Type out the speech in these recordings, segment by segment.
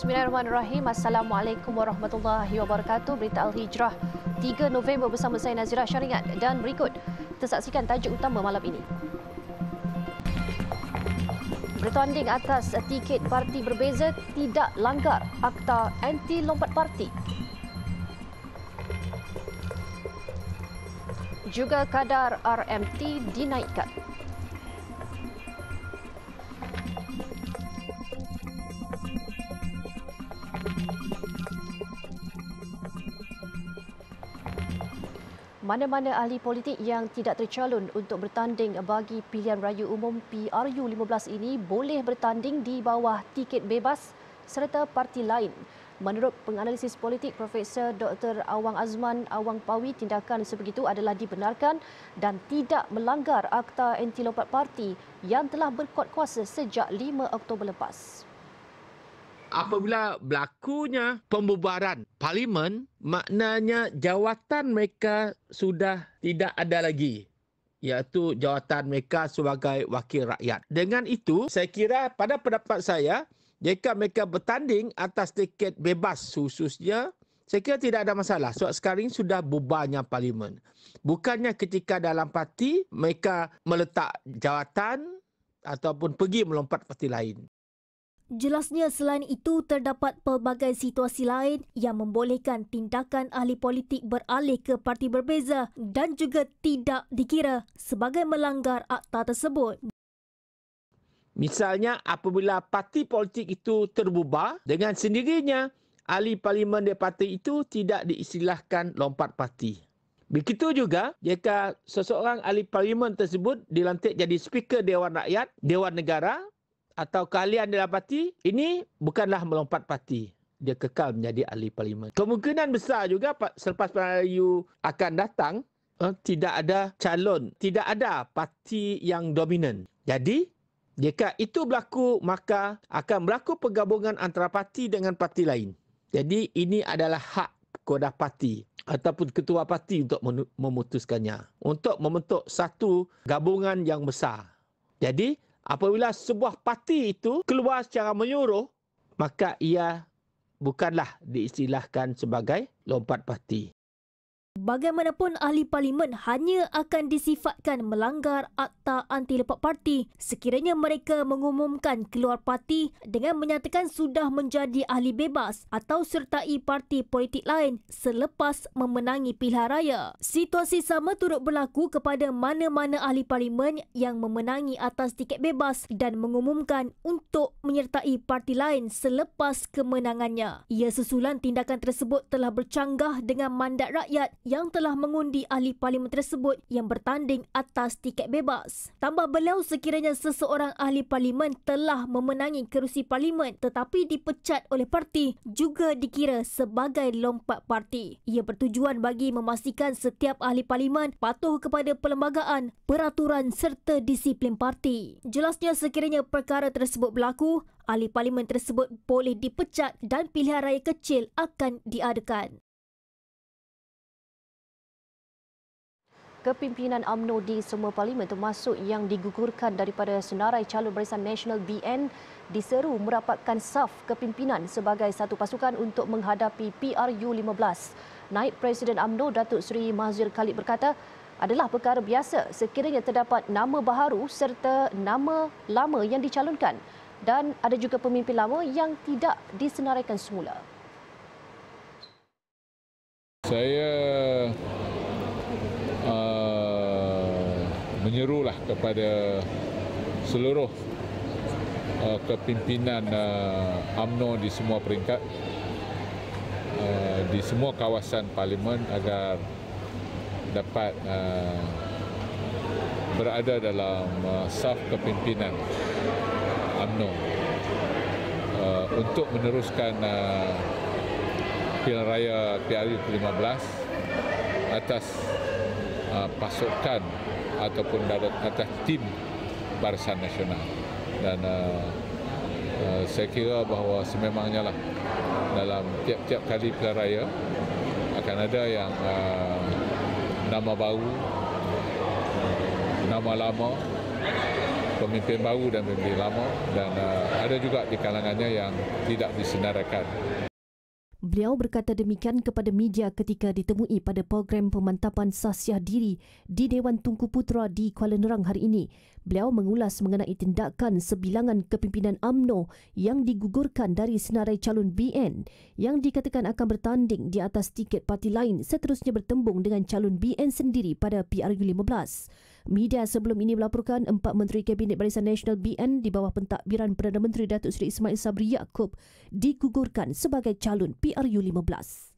Bismillahirrahmanirrahim. Assalamualaikum warahmatullahi wabarakatuh. Berita Al-Hijrah 3 November bersama saya Nazira Syaringat dan berikut tersaksikan tajuk utama malam ini. Bertanding atas tiket parti berbeza tidak langgar akta anti lompat parti. Juga kadar RMT dinaikkan. mana-mana ahli politik yang tidak tercalon untuk bertanding bagi pilihan raya umum PRU15 ini boleh bertanding di bawah tiket bebas serta parti lain. Menurut penganalisis politik Profesor Dr. Awang Azman Awang Pawi, tindakan sebegitu adalah dibenarkan dan tidak melanggar Akta Anti-Lompat Parti yang telah berkuat kuasa sejak 5 Oktober lepas apabila berlakunya pembubaran parlimen maknanya jawatan mereka sudah tidak ada lagi iaitu jawatan mereka sebagai wakil rakyat. Dengan itu, saya kira pada pendapat saya, jika mereka bertanding atas tiket bebas khususnya, saya kira tidak ada masalah. Sebab sekarang sudah bubarnya parlimen. Bukannya ketika dalam parti, mereka meletak jawatan ataupun pergi melompat parti lain. Jelasnya selain itu terdapat pelbagai situasi lain yang membolehkan tindakan ahli politik beralih ke parti berbeza dan juga tidak dikira sebagai melanggar akta tersebut. Misalnya apabila parti politik itu terbubar dengan sendirinya ahli parlimen di parti itu tidak diistilahkan lompat parti. Begitu juga jika seseorang ahli parlimen tersebut dilantik jadi speaker Dewan Rakyat, Dewan Negara atau kalian dalam parti ini bukanlah melompat parti dia kekal menjadi ahli parlimen kemungkinan besar juga selepas PRU akan datang eh, tidak ada calon tidak ada parti yang dominan jadi jika itu berlaku maka akan berlaku pergabungan antara parti dengan parti lain jadi ini adalah hak koda parti ataupun ketua parti untuk memutuskannya untuk membentuk satu gabungan yang besar jadi Apabila sebuah parti itu keluar secara menyuruh, maka ia bukanlah diistilahkan sebagai lompat parti. Bagaimanapun ahli parlimen hanya akan disifatkan melanggar akta anti lepak parti sekiranya mereka mengumumkan keluar parti dengan menyatakan sudah menjadi ahli bebas atau sertai parti politik lain selepas memenangi pilihan raya. Situasi sama turut berlaku kepada mana-mana ahli parlimen yang memenangi atas tiket bebas dan mengumumkan untuk menyertai parti lain selepas kemenangannya. Ia sesulan tindakan tersebut telah bercanggah dengan mandat rakyat yang telah mengundi ahli parlimen tersebut yang bertanding atas tiket bebas. Tambah beliau sekiranya seseorang ahli parlimen telah memenangi kerusi parlimen tetapi dipecat oleh parti juga dikira sebagai lompat parti. Ia bertujuan bagi memastikan setiap ahli parlimen patuh kepada perlembagaan, peraturan serta disiplin parti. Jelasnya sekiranya perkara tersebut berlaku, ahli parlimen tersebut boleh dipecat dan pilihan raya kecil akan diadakan. kepimpinan UMNO di semua parlimen termasuk yang digugurkan daripada senarai calon barisan nasional BN diseru merapatkan saf kepimpinan sebagai satu pasukan untuk menghadapi PRU15. Naib Presiden UMNO Datuk Seri Mazir Khalid berkata, adalah perkara biasa sekiranya terdapat nama baharu serta nama lama yang dicalonkan dan ada juga pemimpin lama yang tidak disenaraikan semula. Saya menyerulah kepada seluruh uh, kepimpinan uh, AMNO di semua peringkat uh, di semua kawasan parlimen agar dapat uh, berada dalam uh, saf kepimpinan AMNO uh, untuk meneruskan uh, pilihan raya PRU ke-15 atas Uh, pasukan ataupun darat atas tim Barisan Nasional dan uh, uh, saya kira bahawa sememangnya lah dalam tiap-tiap kali pilihan raya akan ada yang uh, nama baru nama lama pemimpin baru dan pemimpin lama dan uh, ada juga di kalangannya yang tidak disenaraikan Beliau berkata demikian kepada media ketika ditemui pada program pemantapan sahsiah diri di Dewan Tungku Putra di Kuala Nerang hari ini. Beliau mengulas mengenai tindakan sebilangan kepimpinan AMNO yang digugurkan dari senarai calon BN yang dikatakan akan bertanding di atas tiket parti lain seterusnya bertembung dengan calon BN sendiri pada PRU 15. Media sebelum ini melaporkan empat menteri Kabinet Barisan Nasional BN di bawah pentadbiran Perdana Menteri Datuk Seri Ismail Sabri Yaakob digugurkan sebagai calon PRU-15.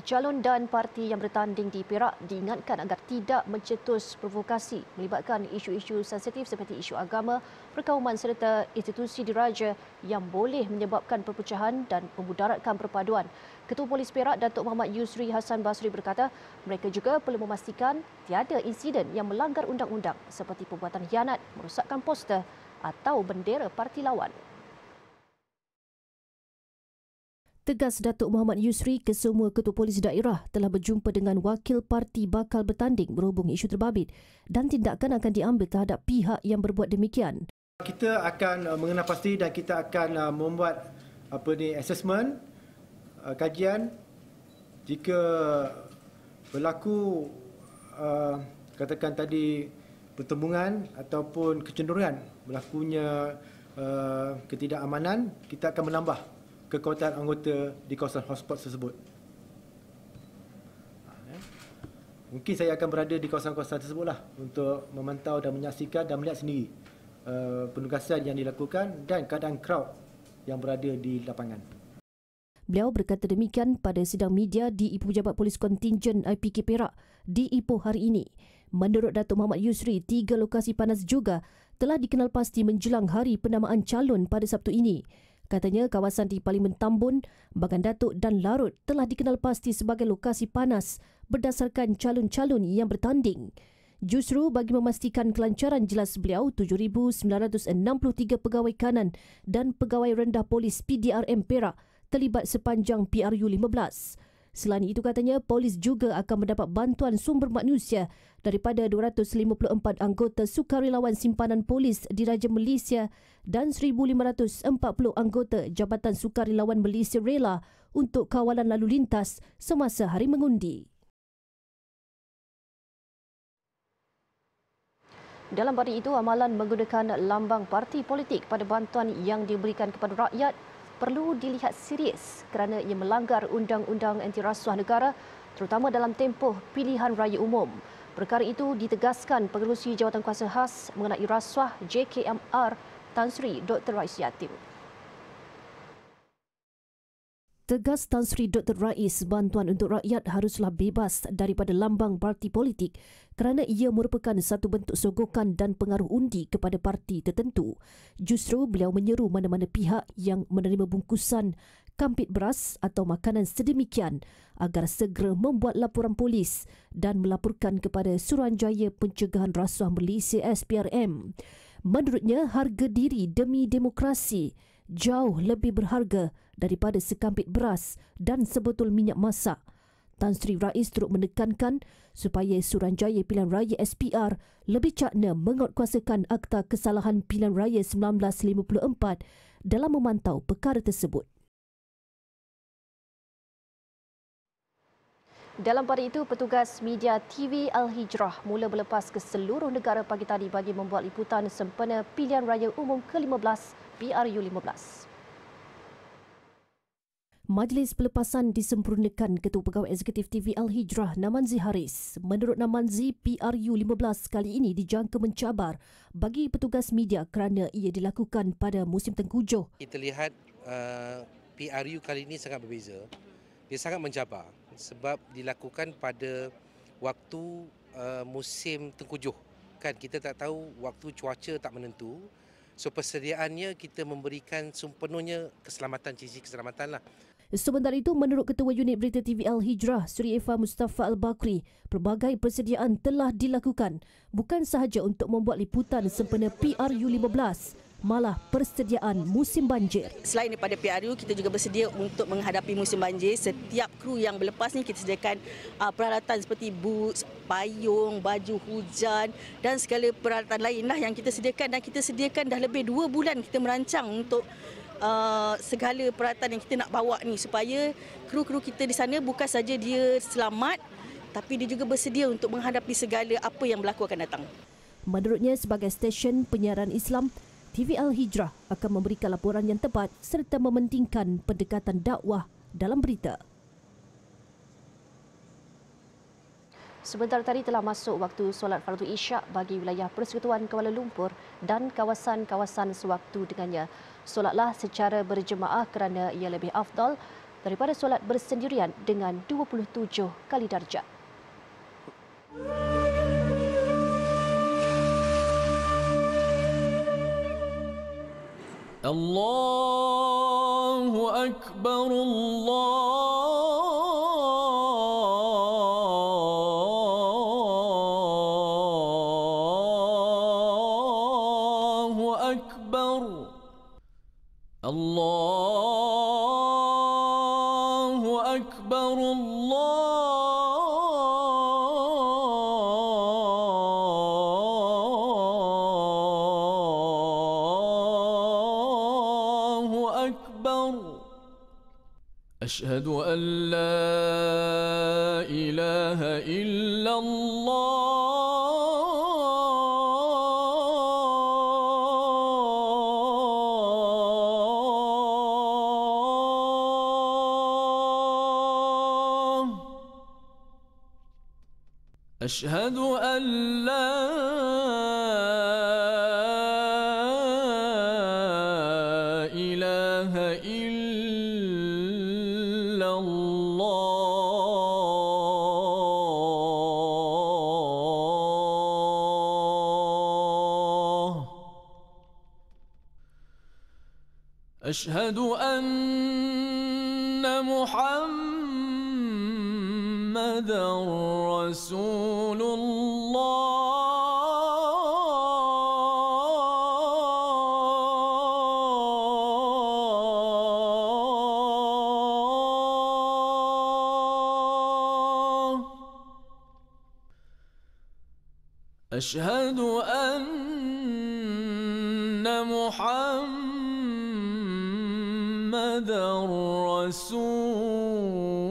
Calon dan parti yang bertanding di Perak diingatkan agar tidak mencetus provokasi melibatkan isu-isu sensitif seperti isu agama, perkauman serta institusi diraja yang boleh menyebabkan perpecahan dan memudaratkan perpaduan. Ketua Polis Perak Datuk Muhammad Yusri Hassan Basri berkata, mereka juga perlu memastikan tiada insiden yang melanggar undang-undang seperti perbuatan hianat, merosakkan poster atau bendera parti lawan. Tegas Datuk Muhammad Yusri, kesemua ketua polis daerah telah berjumpa dengan wakil parti bakal bertanding berhubung isu terbabit dan tindakan akan diambil terhadap pihak yang berbuat demikian. Kita akan eh, mengenal pasti dan kita akan eh, membuat apa ni assessment uh, kajian jika berlaku uh, katakan tadi pertemuan ataupun kecenderungan berlakunya uh, ketidakamanan kita akan menambah kekuatan anggota di kawasan hotspot tersebut mungkin saya akan berada di kawasan-kawasan tersebutlah untuk memantau dan menyaksikan dan melihat sendiri uh, penugasan yang dilakukan dan keadaan crowd yang berada di lapangan Beliau berkata demikian pada sidang media di Ibu Jabat Polis Kontingen IPK eh, Perak di Ipoh hari ini. Menurut Datuk Muhammad Yusri, tiga lokasi panas juga telah dikenal pasti menjelang hari penamaan calon pada Sabtu ini. Katanya kawasan di Parlimen Tambun, Bagan Datuk dan Larut telah dikenal pasti sebagai lokasi panas berdasarkan calon-calon yang bertanding. Justru bagi memastikan kelancaran jelas beliau, 7,963 pegawai kanan dan pegawai rendah polis PDRM Perak terlibat sepanjang PRU 15. Selain itu katanya, polis juga akan mendapat bantuan sumber manusia daripada 254 anggota sukarelawan simpanan polis di Raja Malaysia dan 1,540 anggota Jabatan Sukarelawan Malaysia Rela untuk kawalan lalu lintas semasa hari mengundi. Dalam hari itu, amalan menggunakan lambang parti politik pada bantuan yang diberikan kepada rakyat perlu dilihat serius kerana ia melanggar undang-undang anti rasuah negara terutama dalam tempoh pilihan raya umum. Perkara itu ditegaskan pengerusi jawatan kuasa khas mengenai rasuah JKMR Tan Sri Dr. Rais Yatim. Tegas Tan Sri Dr. Rais, bantuan untuk rakyat haruslah bebas daripada lambang parti politik kerana ia merupakan satu bentuk sogokan dan pengaruh undi kepada parti tertentu. Justru beliau menyeru mana-mana pihak yang menerima bungkusan kampit beras atau makanan sedemikian agar segera membuat laporan polis dan melaporkan kepada Suruhanjaya Pencegahan Rasuah Malaysia SPRM. Menurutnya, harga diri demi demokrasi jauh lebih berharga daripada sekampit beras dan sebotol minyak masak. Tan Sri Rais turut menekankan supaya Suranjaya Pilihan Raya SPR lebih cakna menguatkuasakan Akta Kesalahan Pilihan Raya 1954 dalam memantau perkara tersebut. Dalam pada itu, petugas media TV Al-Hijrah mula melepas ke seluruh negara pagi tadi bagi membuat liputan sempena pilihan raya umum ke-15 PRU 15. Majlis pelepasan disempurnakan Ketua Pegawai Eksekutif TV Al Hijrah Namanzi Haris. Menurut Namanzi, PRU 15 kali ini dijangka mencabar bagi petugas media kerana ia dilakukan pada musim tengkujuh. Kita lihat uh, PRU kali ini sangat berbeza. Dia sangat mencabar sebab dilakukan pada waktu uh, musim tengkujuh. Kan kita tak tahu waktu cuaca tak menentu. So persediaannya kita memberikan sepenuhnya keselamatan sisi keselamatan lah. Sementara itu, menurut Ketua Unit Berita TV Al Hijrah, Suri Efa Mustafa Al Bakri, pelbagai persediaan telah dilakukan bukan sahaja untuk membuat liputan sempena PRU 15 malah persediaan musim banjir. Selain daripada PRU, kita juga bersedia untuk menghadapi musim banjir. Setiap kru yang berlepas ini, kita sediakan uh, peralatan seperti boots, payung, baju hujan dan segala peralatan lainlah yang kita sediakan. Dan kita sediakan dah lebih dua bulan kita merancang untuk uh, segala peralatan yang kita nak bawa ni supaya kru-kru kita di sana bukan saja dia selamat tapi dia juga bersedia untuk menghadapi segala apa yang berlaku akan datang. Menurutnya sebagai stesen penyiaran Islam, TV Al Hijrah akan memberikan laporan yang tepat serta mementingkan pendekatan dakwah dalam berita. Sebentar tadi telah masuk waktu solat fardu isyak bagi wilayah Persekutuan Kuala Lumpur dan kawasan-kawasan sewaktu dengannya solatlah secara berjemaah kerana ia lebih afdal daripada solat bersendirian dengan 27 kali darjat. Allahu akbar Allah أشهد أن لا أشهد أن محمد رسول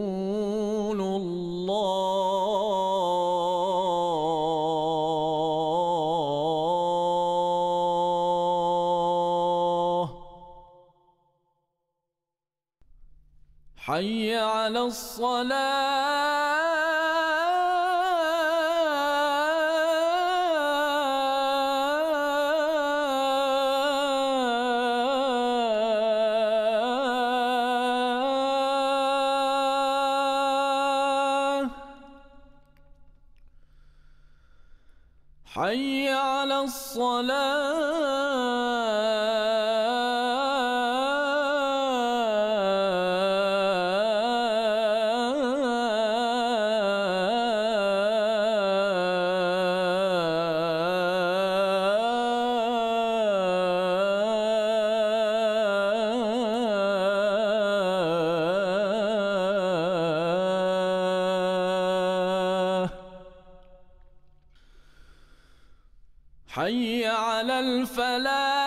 حي على الفلاح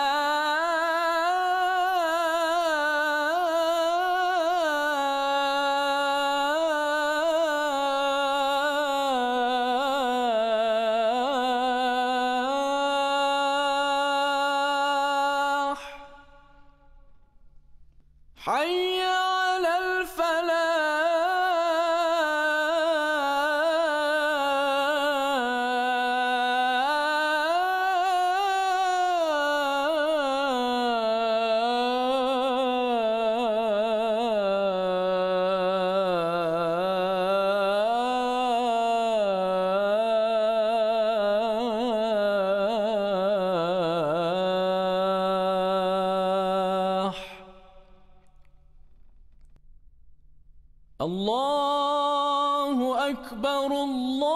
الله أكبر الله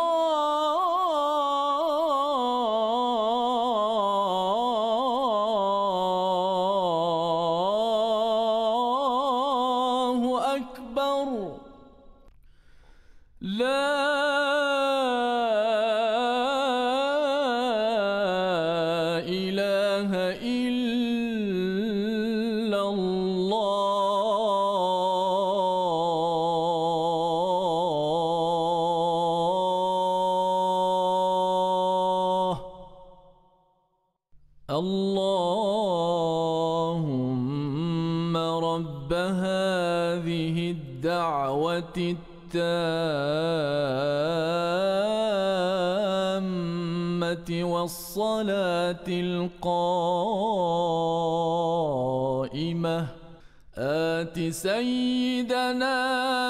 اللهم رب هذه الدعوة التامة والصلاة القائمة آت سيدنا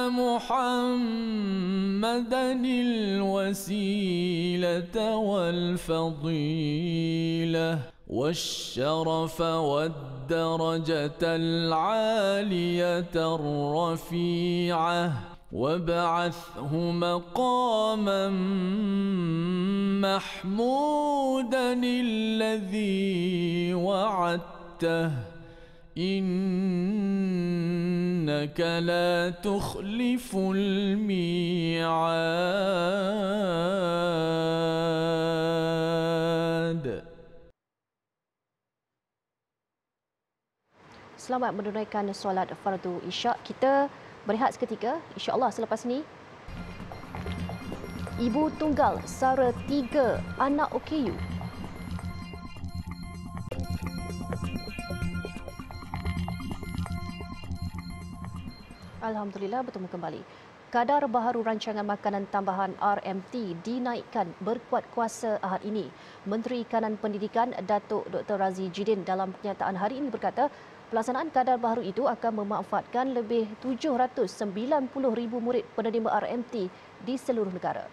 محمدا الوسيلة والفضيلة والشرف والدرجة العالية الرفيعة وابعثه مقاما محمودا الذي وعدته إنك لا تخلف الميعاد selamat menunaikan solat fardu isyak. Kita berehat seketika. InsyaAllah selepas ini. Ibu tunggal sara tiga anak OKU. Alhamdulillah bertemu kembali. Kadar baharu rancangan makanan tambahan RMT dinaikkan berkuat kuasa ahad ini. Menteri Kanan Pendidikan Datuk Dr. Razi Jidin dalam kenyataan hari ini berkata Pelaksanaan kadar baru itu akan memanfaatkan lebih 790,000 murid penerima RMT di seluruh negara.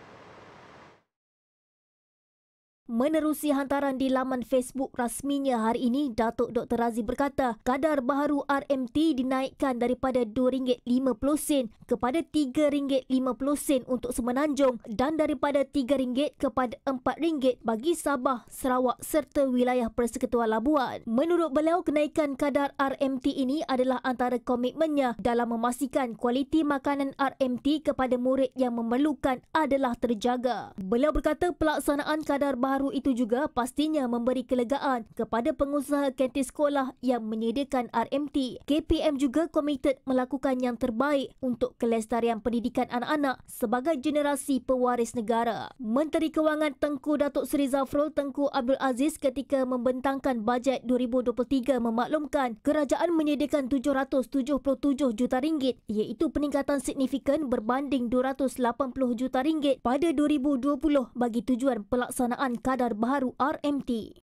Menerusi hantaran di laman Facebook rasminya hari ini, Datuk Dr. Razi berkata kadar baharu RMT dinaikkan daripada RM2.50 kepada RM3.50 untuk Semenanjung dan daripada RM3 kepada RM4 bagi Sabah, Sarawak serta wilayah Persekutuan Labuan. Menurut beliau, kenaikan kadar RMT ini adalah antara komitmennya dalam memastikan kualiti makanan RMT kepada murid yang memerlukan adalah terjaga. Beliau berkata pelaksanaan kadar baharu baru itu juga pastinya memberi kelegaan kepada pengusaha kantin sekolah yang menyediakan RMT. KPM juga komited melakukan yang terbaik untuk kelestarian pendidikan anak-anak sebagai generasi pewaris negara. Menteri Kewangan Tengku Datuk Seri Zafrul Tengku Abdul Aziz ketika membentangkan bajet 2023 memaklumkan kerajaan menyediakan 777 juta ringgit iaitu peningkatan signifikan berbanding 280 juta ringgit pada 2020 bagi tujuan pelaksanaan kadar baharu RMT.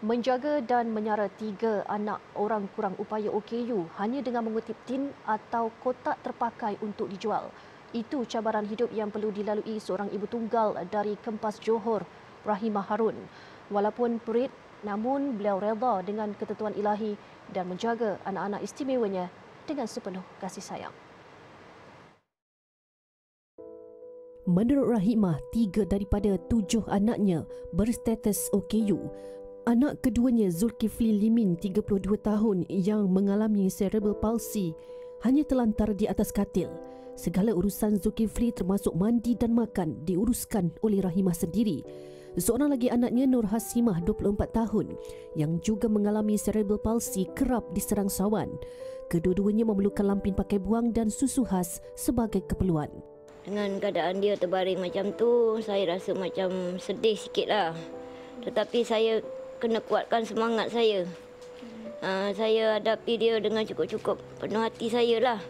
Menjaga dan menyara tiga anak orang kurang upaya OKU hanya dengan mengutip tin atau kotak terpakai untuk dijual. Itu cabaran hidup yang perlu dilalui seorang ibu tunggal dari Kempas Johor, Rahimah Harun. Walaupun perit, namun beliau reda dengan ketentuan ilahi dan menjaga anak-anak istimewanya dengan sepenuh kasih sayang. Menurut Rahimah, tiga daripada tujuh anaknya berstatus OKU. Anak keduanya Zulkifli Limin, 32 tahun yang mengalami cerebral palsy hanya terlantar di atas katil. Segala urusan Zulkifli termasuk mandi dan makan diuruskan oleh Rahimah sendiri. Seorang lagi anaknya Nur Hasimah, 24 tahun yang juga mengalami cerebral palsy kerap diserang sawan. Kedua-duanya memerlukan lampin pakai buang dan susu khas sebagai keperluan dengan keadaan dia terbaring macam tu, saya rasa macam sedih sikitlah. Tetapi saya kena kuatkan semangat saya. Ha, saya hadapi dia dengan cukup-cukup penuh hati saya lah.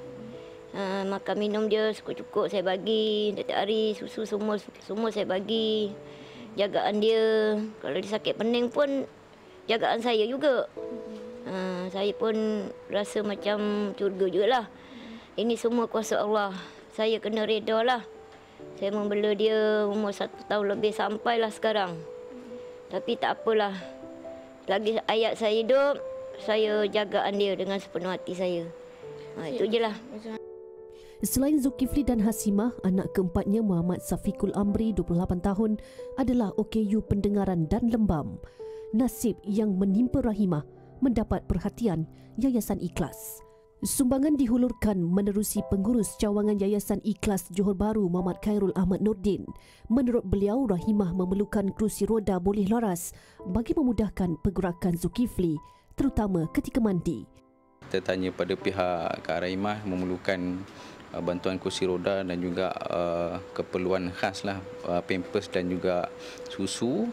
Ha, makan minum dia cukup-cukup saya bagi. Setiap hari susu semua semua saya bagi. Jagaan dia, kalau dia sakit pening pun jagaan saya juga. Ha, saya pun rasa macam curga lah. Ini semua kuasa Allah saya kena reda lah. Saya membela dia umur satu tahun lebih sampai lah sekarang. Tapi tak apalah. Lagi ayat saya hidup, saya jaga dia dengan sepenuh hati saya. Ha, itu je lah. Selain Zulkifli dan Hasimah, anak keempatnya Muhammad Safiqul Amri, 28 tahun, adalah OKU pendengaran dan lembam. Nasib yang menimpa Rahimah mendapat perhatian Yayasan Ikhlas. Sumbangan dihulurkan menerusi pengurus cawangan Yayasan Ikhlas Johor Bahru Muhammad Khairul Ahmad Nordin. Menurut beliau, Rahimah memerlukan kerusi roda boleh laras bagi memudahkan pergerakan Zulkifli terutama ketika mandi. Kita tanya pada pihak Kak Rahimah memerlukan uh, bantuan kursi roda dan juga uh, keperluan khas lah uh, pampers dan juga susu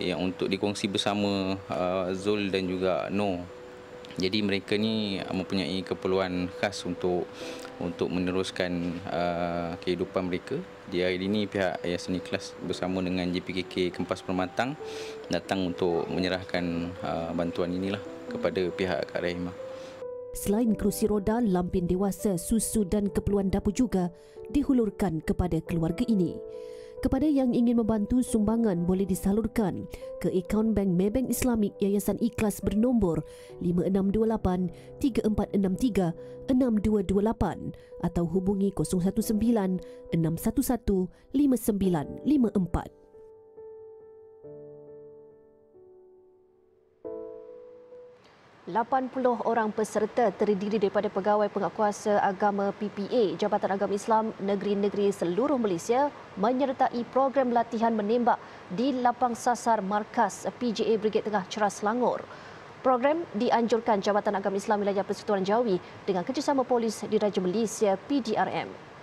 yang untuk dikongsi bersama Zul dan juga Noh jadi mereka ni ah, mempunyai keperluan khas untuk untuk meneruskan uh, kehidupan mereka di hari ini pihak Yasni Kelas bersama dengan JPKK Kempas Permatang datang untuk menyerahkan uh, bantuan inilah kepada pihak Kak Rahimah. Selain kerusi roda, lampin dewasa, susu dan keperluan dapur juga dihulurkan kepada keluarga ini. Kepada yang ingin membantu sumbangan boleh disalurkan ke akaun bank Maybank Islamik Yayasan Ikhlas bernombor 5628-3463-6228 atau hubungi 019-611-5954. 80 orang peserta terdiri daripada pegawai penguasa agama PPA Jabatan Agama Islam Negeri-Negeri Seluruh Malaysia menyertai program latihan menembak di lapang sasar markas PJA Brigade Tengah Cerah Selangor. Program dianjurkan Jabatan Agama Islam Wilayah Persekutuan Jawi dengan kerjasama polis di Raja Malaysia PDRM.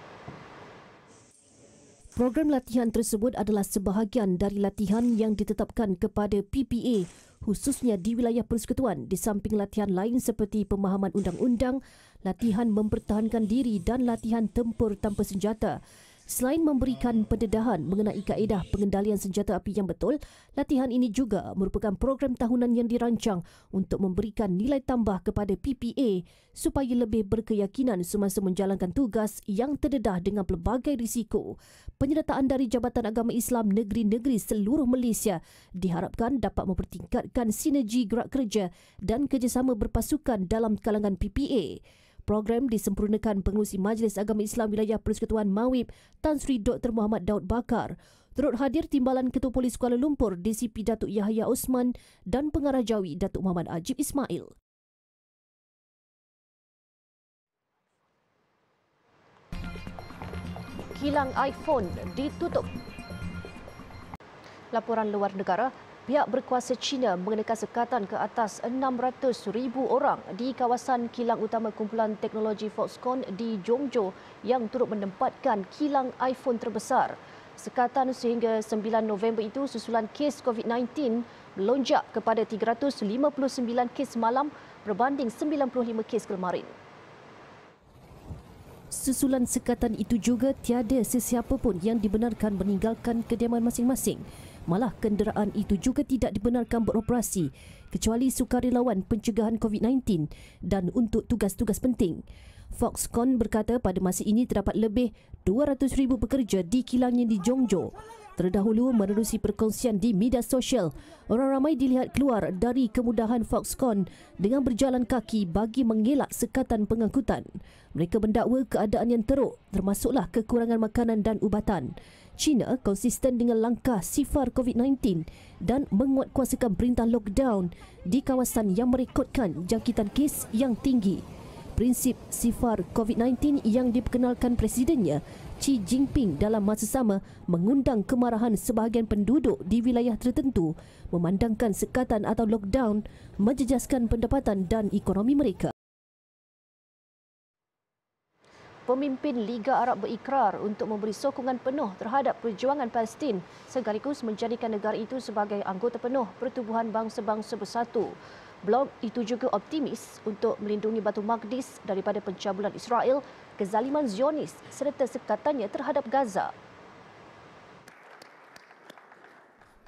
Program latihan tersebut adalah sebahagian dari latihan yang ditetapkan kepada PPA khususnya di wilayah persekutuan di samping latihan lain seperti pemahaman undang-undang, latihan mempertahankan diri dan latihan tempur tanpa senjata. Selain memberikan pendedahan mengenai kaedah pengendalian senjata api yang betul, latihan ini juga merupakan program tahunan yang dirancang untuk memberikan nilai tambah kepada PPA supaya lebih berkeyakinan semasa menjalankan tugas yang terdedah dengan pelbagai risiko. Penyertaan dari Jabatan Agama Islam Negeri-Negeri seluruh Malaysia diharapkan dapat mempertingkatkan sinergi gerak kerja dan kerjasama berpasukan dalam kalangan PPA program disempurnakan pengurusi Majlis Agama Islam Wilayah Persekutuan Mawib Tan Sri Dr. Muhammad Daud Bakar. Turut hadir Timbalan Ketua Polis Kuala Lumpur DCP Datuk Yahya Osman dan Pengarah Jawi Datuk Muhammad Ajib Ismail. Hilang iPhone ditutup. Laporan luar negara, pihak berkuasa China mengenakan sekatan ke atas 600,000 orang di kawasan kilang utama kumpulan teknologi Foxconn di Zhongzhou yang turut menempatkan kilang iPhone terbesar. Sekatan sehingga 9 November itu susulan kes COVID-19 melonjak kepada 359 kes malam berbanding 95 kes kemarin. Susulan sekatan itu juga tiada sesiapa pun yang dibenarkan meninggalkan kediaman masing-masing. Malah kenderaan itu juga tidak dibenarkan beroperasi kecuali sukarelawan pencegahan COVID-19 dan untuk tugas-tugas penting. Foxconn berkata pada masa ini terdapat lebih 200,000 pekerja di kilangnya di Jongjo. Terdahulu menerusi perkongsian di media sosial, orang ramai dilihat keluar dari kemudahan Foxconn dengan berjalan kaki bagi mengelak sekatan pengangkutan. Mereka mendakwa keadaan yang teruk termasuklah kekurangan makanan dan ubatan. China konsisten dengan langkah sifar COVID-19 dan menguatkuasakan perintah lockdown di kawasan yang merekodkan jangkitan kes yang tinggi. Prinsip sifar COVID-19 yang diperkenalkan presidennya, Xi Jinping dalam masa sama mengundang kemarahan sebahagian penduduk di wilayah tertentu memandangkan sekatan atau lockdown menjejaskan pendapatan dan ekonomi mereka. pemimpin Liga Arab berikrar untuk memberi sokongan penuh terhadap perjuangan Palestin sekaligus menjadikan negara itu sebagai anggota penuh Pertubuhan Bangsa-Bangsa Bersatu. Blog itu juga optimis untuk melindungi Batu Maqdis daripada pencabulan Israel, kezaliman Zionis serta sekatannya terhadap Gaza.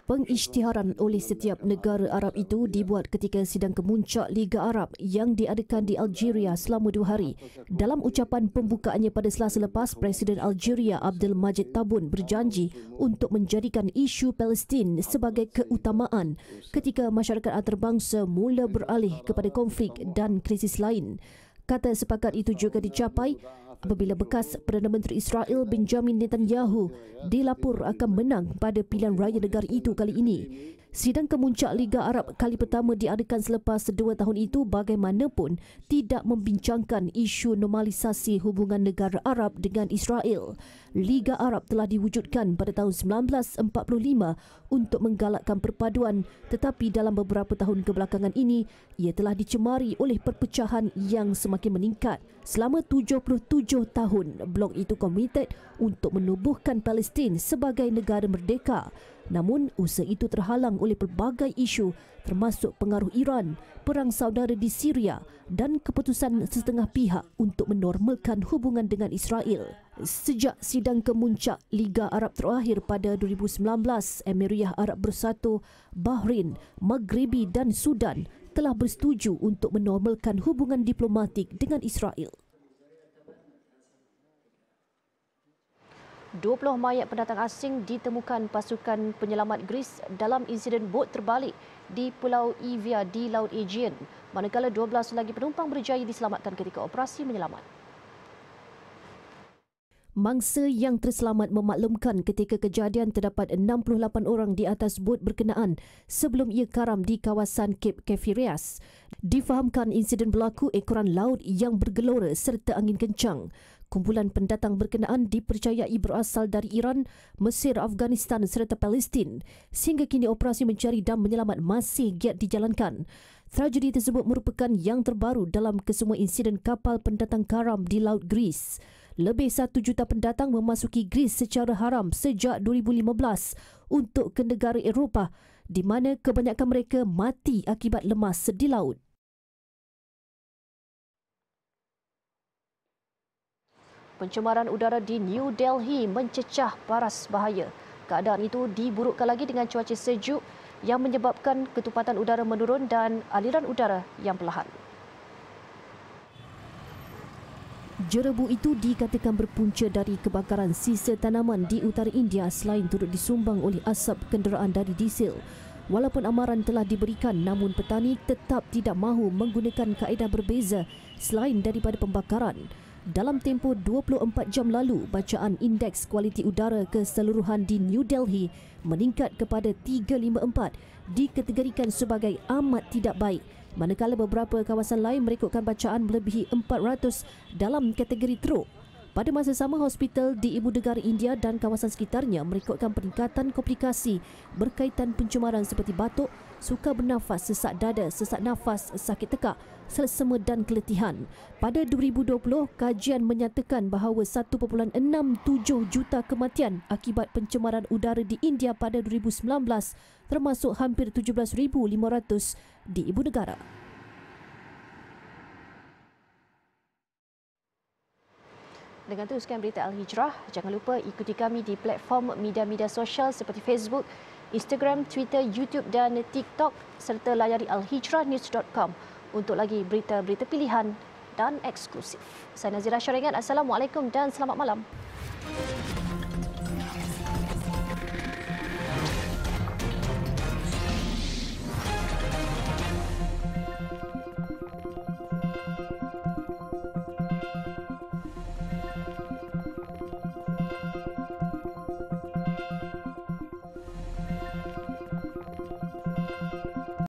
Pengisytiharan oleh setiap negara Arab itu dibuat ketika sidang kemuncak Liga Arab yang diadakan di Algeria selama dua hari. Dalam ucapan pembukaannya pada selasa lepas, Presiden Algeria Abdel Majid Tabun berjanji untuk menjadikan isu Palestin sebagai keutamaan ketika masyarakat antarabangsa mula beralih kepada konflik dan krisis lain. Kata sepakat itu juga dicapai apabila bekas Perdana Menteri Israel Benjamin Netanyahu dilaporkan akan menang pada pilihan raya negara itu kali ini. Sidang kemuncak Liga Arab kali pertama diadakan selepas dua tahun itu bagaimanapun tidak membincangkan isu normalisasi hubungan negara Arab dengan Israel. Liga Arab telah diwujudkan pada tahun 1945 untuk menggalakkan perpaduan tetapi dalam beberapa tahun kebelakangan ini ia telah dicemari oleh perpecahan yang semakin meningkat. Selama 77 tahun, blok itu komited untuk menubuhkan Palestin sebagai negara merdeka Namun, usaha itu terhalang oleh pelbagai isu termasuk pengaruh Iran, perang saudara di Syria dan keputusan setengah pihak untuk menormalkan hubungan dengan Israel. Sejak sidang kemuncak Liga Arab terakhir pada 2019, Emiriah Arab Bersatu, Bahrain, Maghribi dan Sudan telah bersetuju untuk menormalkan hubungan diplomatik dengan Israel. 20 mayat pendatang asing ditemukan pasukan penyelamat Greece dalam insiden bot terbalik di Pulau Ivia di Laut Aegean, manakala 12 lagi penumpang berjaya diselamatkan ketika operasi menyelamat. Mangsa yang terselamat memaklumkan ketika kejadian terdapat 68 orang di atas bot berkenaan sebelum ia karam di kawasan Cape Kefirias. Difahamkan insiden berlaku ekoran laut yang bergelora serta angin kencang. Kumpulan pendatang berkenaan dipercayai berasal dari Iran, Mesir, Afghanistan serta Palestin. Sehingga kini operasi mencari dan menyelamat masih giat dijalankan. Tragedi tersebut merupakan yang terbaru dalam kesemua insiden kapal pendatang karam di Laut Greece. Lebih satu juta pendatang memasuki Greece secara haram sejak 2015 untuk ke negara Eropah di mana kebanyakan mereka mati akibat lemas di laut. pencemaran udara di New Delhi mencecah paras bahaya. Keadaan itu diburukkan lagi dengan cuaca sejuk yang menyebabkan ketupatan udara menurun dan aliran udara yang perlahan. Jerebu itu dikatakan berpunca dari kebakaran sisa tanaman di utara India selain turut disumbang oleh asap kenderaan dari diesel. Walaupun amaran telah diberikan namun petani tetap tidak mahu menggunakan kaedah berbeza selain daripada pembakaran. Dalam tempoh 24 jam lalu, bacaan indeks kualiti udara keseluruhan di New Delhi meningkat kepada 354, dikategorikan sebagai amat tidak baik. Manakala beberapa kawasan lain merekodkan bacaan melebihi 400 dalam kategori teruk. Pada masa sama, hospital di Ibu Negara India dan kawasan sekitarnya merekodkan peningkatan komplikasi berkaitan pencemaran seperti batuk, suka bernafas, sesak dada, sesak nafas, sakit tekak, selesema dan keletihan. Pada 2020, kajian menyatakan bahawa 1.67 juta kematian akibat pencemaran udara di India pada 2019 termasuk hampir 17,500 di Ibu Negara. Dengan itu, sekian berita Al-Hijrah. Jangan lupa ikuti kami di platform media-media sosial seperti Facebook, Instagram, Twitter, YouTube dan TikTok serta layari alhijrahnews.com untuk lagi berita-berita pilihan dan eksklusif. Saya Nazira Syaringan. Assalamualaikum dan selamat malam.